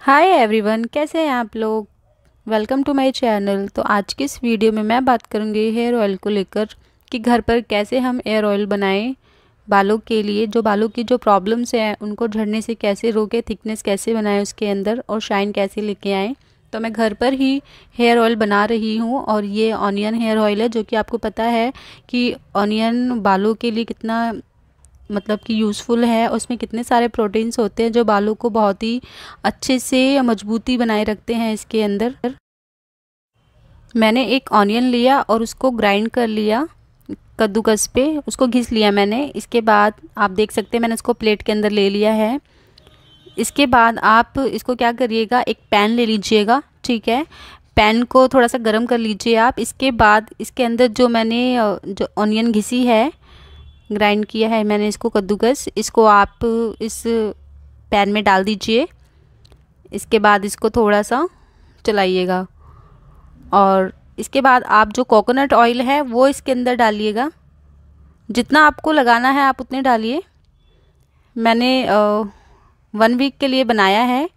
hi everyone कैसे हैं आप लोग वेलकम टू माय चैनल तो आज के इस वीडियो में मैं बात करूंगी हेयर ऑयल को लेकर कि घर पर कैसे हम हेयर ऑयल बनाएं बालों के लिए जो बालों की जो प्रॉब्लम्स हैं उनको झड़ने से कैसे रोके थिकनेस कैसे बनाएं उसके अंदर और शाइन कैसे लेके आएँ तो मैं घर पर ही हेयर ऑयल बना रही हूँ और ये ऑनियन हेयर ऑयल है जो कि आपको पता है कि ऑनियन बालों के लिए कितना मतलब कि यूज़फुल है उसमें कितने सारे प्रोटीन्स होते हैं जो बालों को बहुत ही अच्छे से मजबूती बनाए रखते हैं इसके अंदर मैंने एक ऑनियन लिया और उसको ग्राइंड कर लिया कद्दूकस पे उसको घिस लिया मैंने इसके बाद आप देख सकते हैं मैंने उसको प्लेट के अंदर ले लिया है इसके बाद आप इसको क्या करिएगा एक पैन ले लीजिएगा ठीक है पैन को थोड़ा सा गर्म कर लीजिए आप इसके बाद इसके अंदर जो मैंने जो ऑनियन घिसी है ग्राइंड किया है मैंने इसको कद्दूकस इसको आप इस पैन में डाल दीजिए इसके बाद इसको थोड़ा सा चलाइएगा और इसके बाद आप जो कोकोनट ऑयल है वो इसके अंदर डालिएगा जितना आपको लगाना है आप उतने डालिए मैंने वन वीक के लिए बनाया है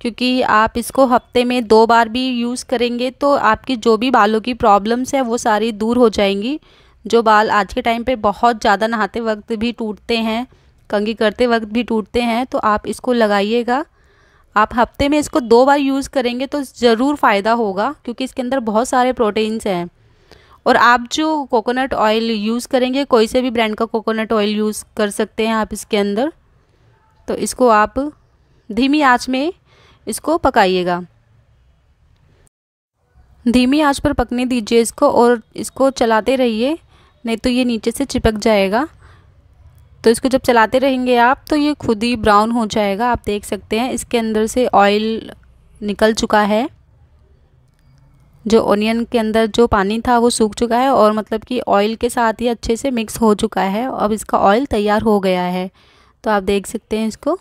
क्योंकि आप इसको हफ्ते में दो बार भी यूज़ करेंगे तो आपकी जो भी बालों की प्रॉब्लम्स है वो सारी दूर हो जाएंगी जो बाल आज के टाइम पे बहुत ज़्यादा नहाते वक्त भी टूटते हैं कंगी करते वक्त भी टूटते हैं तो आप इसको लगाइएगा आप हफ्ते में इसको दो बार यूज़ करेंगे तो ज़रूर फ़ायदा होगा क्योंकि इसके अंदर बहुत सारे प्रोटीन्स हैं और आप जो कोकोनट ऑयल यूज़ करेंगे कोई से भी ब्रांड का कोकोनट ऑयल यूज़ कर सकते हैं आप इसके अंदर तो इसको आप धीमी आँच में इसको पकाइएगा धीमी आँच पर पकने दीजिए इसको और इसको चलाते रहिए नहीं तो ये नीचे से चिपक जाएगा तो इसको जब चलाते रहेंगे आप तो ये खुद ही ब्राउन हो जाएगा आप देख सकते हैं इसके अंदर से ऑयल निकल चुका है जो ओनियन के अंदर जो पानी था वो सूख चुका है और मतलब कि ऑयल के साथ ही अच्छे से मिक्स हो चुका है अब इसका ऑयल तैयार हो गया है तो आप देख सकते हैं इसको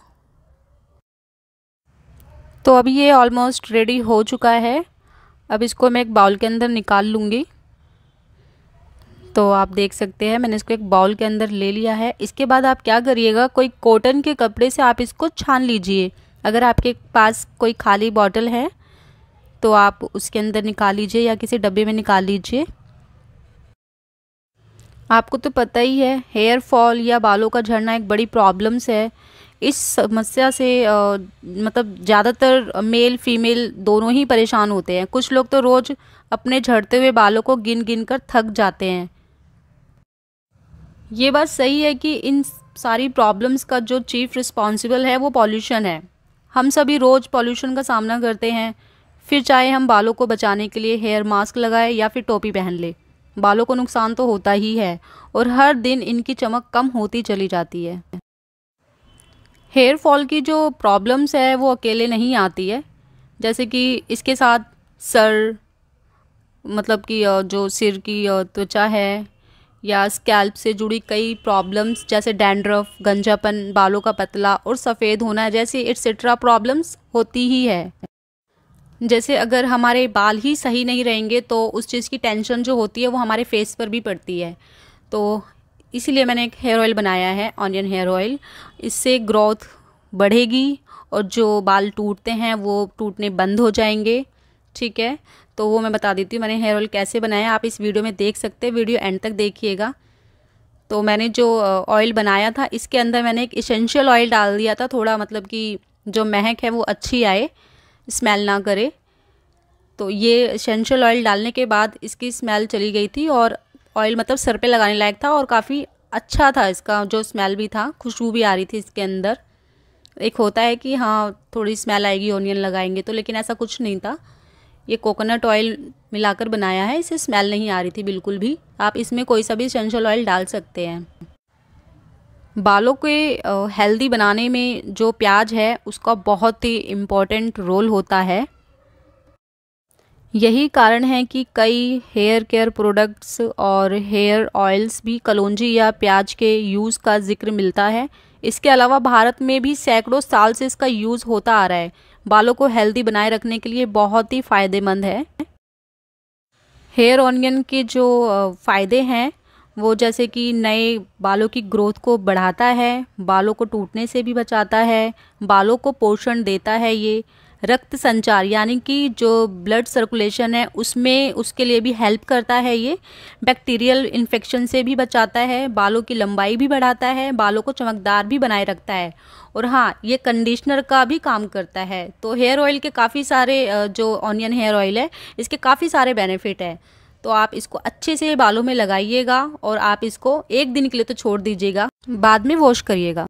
तो अभी ये ऑलमोस्ट रेडी हो चुका है अब इसको मैं एक बाउल के अंदर निकाल लूँगी तो आप देख सकते हैं मैंने इसको एक बाउल के अंदर ले लिया है इसके बाद आप क्या करिएगा कोई कॉटन के कपड़े से आप इसको छान लीजिए अगर आपके पास कोई खाली बॉटल है तो आप उसके अंदर निकाल लीजिए या किसी डब्बे में निकाल लीजिए आपको तो पता ही है हेयर फॉल या बालों का झड़ना एक बड़ी प्रॉब्लम्स है इस समस्या से आ, मतलब ज़्यादातर मेल फीमेल दोनों ही परेशान होते हैं कुछ लोग तो रोज़ अपने झड़ते हुए बालों को गिन गिन कर थक जाते हैं ये बात सही है कि इन सारी प्रॉब्लम्स का जो चीफ रिस्पॉन्सिबल है वो पॉल्यूशन है हम सभी रोज़ पॉल्यूशन का सामना करते हैं फिर चाहे हम बालों को बचाने के लिए हेयर मास्क लगाए या फिर टोपी पहन ले बालों को नुकसान तो होता ही है और हर दिन इनकी चमक कम होती चली जाती है हेयर फॉल की जो प्रॉब्लम्स है वो अकेले नहीं आती है जैसे कि इसके साथ सर मतलब कि जो सिर की त्वचा है या स्कैल्प से जुड़ी कई प्रॉब्लम्स जैसे डैंड्रफ गंजापन बालों का पतला और सफ़ेद होना जैसे एट्सट्रा प्रॉब्लम्स होती ही है जैसे अगर हमारे बाल ही सही नहीं रहेंगे तो उस चीज़ की टेंशन जो होती है वो हमारे फेस पर भी पड़ती है तो इसीलिए मैंने एक हेयर ऑयल बनाया है ऑनियन हेयर ऑयल इससे ग्रोथ बढ़ेगी और जो बाल टूटते हैं वो टूटने बंद हो जाएंगे ठीक है तो वो मैं बता देती हूँ मैंने हेयर ऑयल कैसे बनाया आप इस वीडियो में देख सकते हैं वीडियो एंड तक देखिएगा तो मैंने जो ऑयल बनाया था इसके अंदर मैंने एक इसेंशियल ऑयल डाल दिया था थोड़ा मतलब कि जो महक है वो अच्छी आए स्मेल ना करे तो ये इसेंशियल ऑयल डालने के बाद इसकी स्मेल चली गई थी और ऑयल मतलब सर पे लगाने लायक था और काफ़ी अच्छा था इसका जो स्मेल भी था खुशबू भी आ रही थी इसके अंदर एक होता है कि हाँ थोड़ी स्मेल आएगी ओनियन लगाएंगे तो लेकिन ऐसा कुछ नहीं था ये कोकोनट ऑयल मिलाकर बनाया है इसे स्मेल नहीं आ रही थी बिल्कुल भी आप इसमें कोई सा भी सेंशल ऑयल डाल सकते हैं बालों के हेल्दी बनाने में जो प्याज है उसका बहुत ही इम्पोर्टेंट रोल होता है यही कारण है कि कई हेयर केयर प्रोडक्ट्स और हेयर ऑयल्स भी कलौजी या प्याज के यूज़ का जिक्र मिलता है इसके अलावा भारत में भी सैकड़ों साल से इसका यूज़ होता आ रहा है बालों को हेल्दी बनाए रखने के लिए बहुत ही फ़ायदेमंद है हेयर ऑनियन के जो फ़ायदे हैं वो जैसे कि नए बालों की ग्रोथ को बढ़ाता है बालों को टूटने से भी बचाता है बालों को पोषण देता है ये रक्त संचार यानी कि जो ब्लड सर्कुलेशन है उसमें उसके लिए भी हेल्प करता है ये बैक्टीरियल इन्फेक्शन से भी बचाता है बालों की लंबाई भी बढ़ाता है बालों को चमकदार भी बनाए रखता है और हाँ ये कंडीशनर का भी काम करता है तो हेयर ऑयल के काफ़ी सारे जो ऑनियन हेयर ऑयल है इसके काफ़ी सारे बेनिफिट है तो आप इसको अच्छे से बालों में लगाइएगा और आप इसको एक दिन के लिए तो छोड़ दीजिएगा बाद में वॉश करिएगा